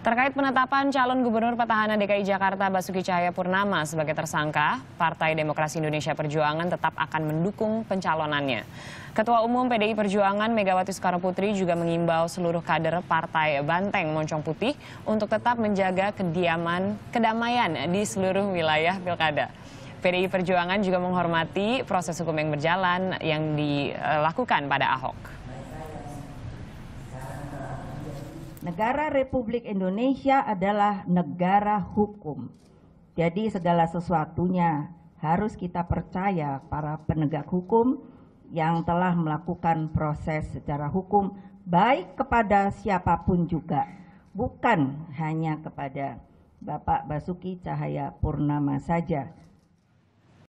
Terkait penetapan calon gubernur petahana DKI Jakarta Basuki Cahaya Purnama sebagai tersangka, Partai Demokrasi Indonesia Perjuangan tetap akan mendukung pencalonannya. Ketua Umum PDI Perjuangan Megawati Soekarno Putri juga mengimbau seluruh kader Partai Banteng Moncong Putih untuk tetap menjaga kediaman kedamaian di seluruh wilayah pilkada. PDI Perjuangan juga menghormati proses hukum yang berjalan yang dilakukan pada Ahok. Negara Republik Indonesia adalah negara hukum. Jadi segala sesuatunya harus kita percaya para penegak hukum yang telah melakukan proses secara hukum baik kepada siapapun juga, bukan hanya kepada Bapak Basuki Cahaya Purnama saja.